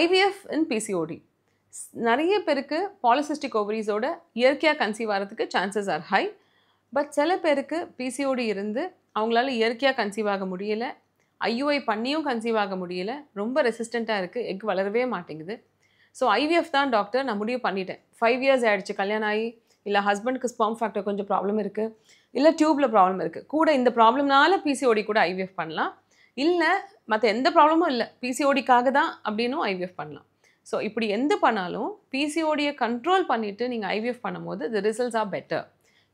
IVF இன் PCOD நிறைய பேருக்கு polycystic ஓவரிஸோட இயற்கையாக கன்சீவ் ஆகிறதுக்கு சான்சஸ் ஆர் ஹை பட் சில பேருக்கு பிசிஓடி இருந்து அவங்களால இயற்கையாக கன்சீவ் ஆக முடியல ஐயூஐ பண்ணியும் கன்சீவ் ஆக முடியல ரொம்ப ரெசிஸ்டண்ட்டாக இருக்குது எக் வளரவே மாட்டேங்குது ஸோ ஐவிஎஃப் தான் டாக்டர் நான் முடிவு பண்ணிட்டேன் ஃபைவ் இயர்ஸ் ஆகிடுச்சு கல்யாணம் ஆகி இல்லை ஹஸ்பண்டுக்கு ஸ்பாம் ஃபேக்டர் கொஞ்சம் ப்ராப்ளம் இருக்குது இல்லை டியூப்பில் ப்ராப்ளம் இருக்குது கூட இந்த ப்ராப்ளம்னால பிசிஓடி கூட ஐவிஎஃப் பண்ணலாம் இல்லை மற்ற எந்த ப்ராப்ளமும் இல்லை பிசிஓடிக்காக தான் அப்படின்னும் ஐவிஎஃப் பண்ணலாம் ஸோ இப்படி எந்த பண்ணாலும் பிசிஓடியை கண்ட்ரோல் பண்ணிவிட்டு நீங்கள் ஐவிஎஃப் பண்ணும்போது த ரிசல்ட்ஸ் ஆர் பெட்டர்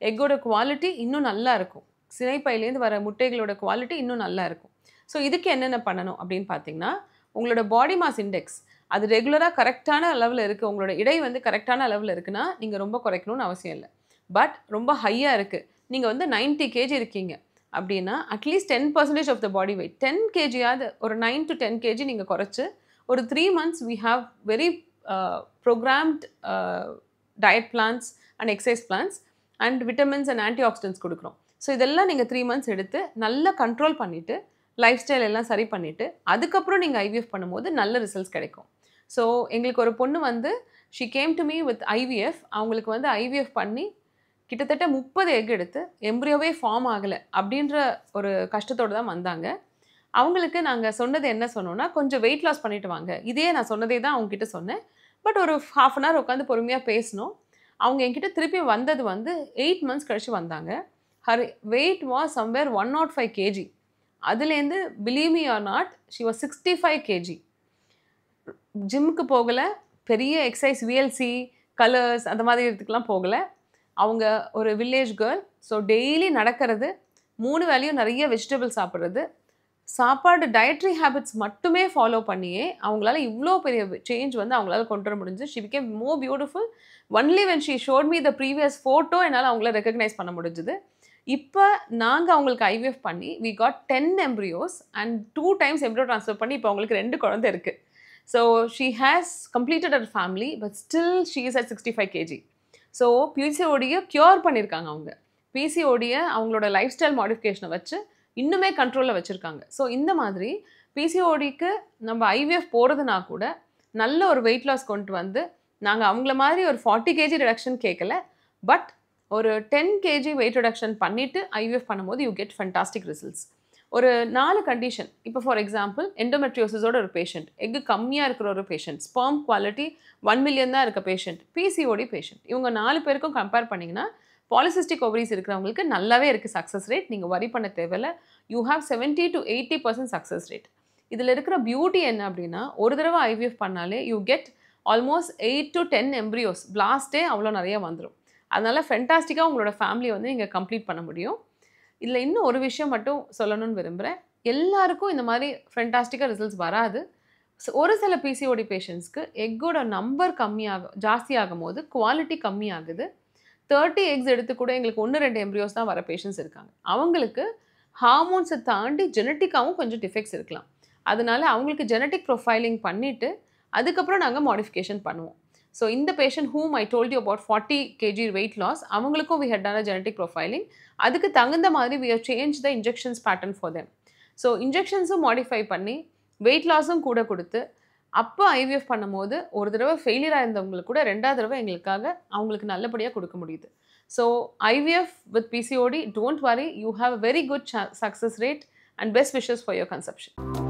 எக்கோட குவாலிட்டி இன்னும் நல்லா இருக்கும் சினைப்பையிலேருந்து வர முட்டைகளோட குவாலிட்டி இன்னும் நல்லா இருக்கும் ஸோ இதுக்கு என்னென்ன பண்ணணும் அப்படின்னு பார்த்தீங்கன்னா உங்களோட பாடி மாஸ் இண்டெக்ஸ் அது ரெகுலராக கரெக்டான அளவில் இருக்குது உங்களோட இடை வந்து கரெக்டான அளவில் இருக்குன்னா நீங்கள் ரொம்ப குறைக்கணும்னு அவசியம் இல்லை பட் ரொம்ப ஹையாக இருக்குது நீங்கள் வந்து நைன்ட்டி கேஜி இருக்கீங்க அப்படின்னா at least ten percentage of the body weight ten கேஜியாவது ஒரு நைன் டு டென் கேஜி நீங்கள் குறைச்சி ஒரு three months we have very programmed diet plans and exercise plans and vitamins and antioxidants கொடுக்குறோம் ஸோ இதெல்லாம் நீங்கள் த்ரீ மந்த்ஸ் எடுத்து நல்லா கண்ட்ரோல் பண்ணிவிட்டு லைஃப் ஸ்டைல் எல்லாம் சரி பண்ணிவிட்டு அதுக்கப்புறம் நீங்கள் ஐவிஎஃப் பண்ணும்போது நல்ல ரிசல்ட்ஸ் கிடைக்கும் ஸோ எங்களுக்கு ஒரு பொண்ணு வந்து she came to me with IVF அவங்களுக்கு வந்து ஐவிஎஃப் பண்ணி கிட்டத்தட்ட முப்பது எக் எடுத்து எம்ப்ரியோவே ஃபார்ம் ஆகலை அப்படின்ற ஒரு கஷ்டத்தோடு தான் வந்தாங்க அவங்களுக்கு நாங்கள் சொன்னது என்ன சொன்னோன்னா கொஞ்சம் வெயிட் லாஸ் பண்ணிட்டு வாங்க இதே நான் சொன்னதே தான் அவங்ககிட்ட சொன்னேன் பட் ஒரு ஹாஃப் அன் ஹவர் உட்காந்து பொறுமையாக பேசினோம் அவங்க என்கிட்ட திருப்பி வந்தது வந்து எயிட் மந்த்ஸ் கழித்து வந்தாங்க her weight was somewhere one nought five KG அதுலேருந்து believe me or not she was sixty five KG ஜிம்முக்கு போகலை பெரிய எக்ஸசைஸ் விஎல்சி கலர்ஸ் அந்த மாதிரி இதுக்கெலாம் போகலை அவங்க ஒரு வில்லேஜ் கேர்ள் ஸோ டெய்லி நடக்கிறது மூணு வேலையும் நிறைய வெஜிடபிள் சாப்பிட்றது சாப்பாடு டயட்ரி ஹேபிட்ஸ் மட்டுமே ஃபாலோ பண்ணியே அவங்களால இவ்வளோ பெரிய சேஞ்ச் வந்து அவங்களால கொண்டு வர முடிஞ்சு she became more beautiful only when she showed me the previous photo என்னால் அவங்கள ரெக்கக்னைஸ் பண்ண முடிஞ்சுது இப்போ நாங்கள் அவங்களுக்கு ஐவிஎஃப் பண்ணி we got ten embryos and two times embryo transfer பண்ணி இப்போ அவங்களுக்கு ரெண்டு குழந்தை இருக்குது so she has completed our family but still she is at sixty five KG so பிசிஓடியை க்யூர் பண்ணியிருக்காங்க அவங்க பிசிஓடியை அவங்களோட லைஃப் ஸ்டைல் மாடிஃபிகேஷனை வச்சு இன்னுமே கண்ட்ரோலில் வச்சுருக்காங்க ஸோ இந்த மாதிரி பிசிஓடிக்கு நம்ம ஐவிஎஃப் போகிறதுனா கூட நல்ல ஒரு வெயிட் லாஸ் கொண்டு வந்து நாங்கள் அவங்கள மாதிரி ஒரு ஃபார்ட்டி கேஜி ரிடக்ஷன் கேட்கல பட் ஒரு டென் கேஜி வெயிட் ரிடக்ஷன் பண்ணிவிட்டு ஐவிஎஃப் பண்ணும்போது யூ கெட் ஃபண்டாஸ்டிக் ரிசல்ட்ஸ் ஒரு நாலு கண்டிஷன் இப்போ ஃபார் எக்ஸாம்பிள் எண்டோமெட்ரியோசிஸோட ஒரு பேஷண்ட் எக்கு கம்மியாக இருக்கிற ஒரு patient sperm quality one million தான் இருக்க பேஷண்ட் பிசிஓடி பேஷண்ட் இவங்க நாலு பேருக்கும் கம்பேர் பண்ணிங்கன்னா பாலிசிஸ்டிக் ஓவரிஸ் இருக்கிறவங்களுக்கு நல்லாவே இருக்குது சக்ஸஸ் ரேட் நீங்கள் வரி பண்ண தேவையில்ல you have seventy to eighty percent success rate இதில் இருக்கிற பியூட்டி என்ன அப்படின்னா ஒரு தடவை ஐவிஎஃப் பண்ணாலே you get almost eight to ten embryos பிளாஸ்டே அவ்வளோ நிறைய வந்துடும் அதனால் ஃபென்டாஸ்டிக்காக உங்களோட ஃபேமிலியை வந்து நீங்கள் கம்ப்ளீட் பண்ண முடியும் இதில் இன்னும் ஒரு விஷயம் மட்டும் சொல்லணும்னு விரும்புகிறேன் எல்லாருக்கும் இந்த மாதிரி ஃபென்டாஸ்டிக்காக ரிசல்ட்ஸ் வராது ஒரு சில பிசிஓடி பேஷண்ட்ஸ்க்கு எக்கோட நம்பர் கம்மியாக ஜாஸ்தியாகும் போது குவாலிட்டி கம்மியாகுது தேர்ட்டி எக்ஸ் எடுத்து கூட எங்களுக்கு ஒன்று ரெண்டு எம்ப்ரியோஸ் தான் வர பேஷண்ட்ஸ் இருக்காங்க அவங்களுக்கு ஹார்மோன்ஸை தாண்டி ஜெனட்டிக்காகவும் கொஞ்சம் டிஃபெக்ட்ஸ் இருக்கலாம் அதனால அவங்களுக்கு ஜெனட்டிக் ப்ரொஃபைலிங் பண்ணிவிட்டு அதுக்கப்புறம் நாங்கள் மாடிஃபிகேஷன் பண்ணுவோம் ஸோ இந்த patient whom I told you about forty KG weight loss அவங்களுக்கும் வி ஹெட் ஆன ஜெனட்டிக் ப்ரொஃபைலிங் அதுக்கு தகுந்த மாதிரி we have change the injections pattern for them so இன்ஜெக்ஷன்ஸும் மாடிஃபை பண்ணி வெயிட் லாஸும் கூட கொடுத்து அப்போ ஐவிஎஃப் பண்ணும்போது ஒரு தடவை ஃபெயிலியராக இருந்தவங்களுக்கு கூட ரெண்டாவது தடவை எங்களுக்காக அவங்களுக்கு நல்லபடியாக கொடுக்க முடியுது so IVF with PCOD don't worry you have very good success rate and best wishes for your conception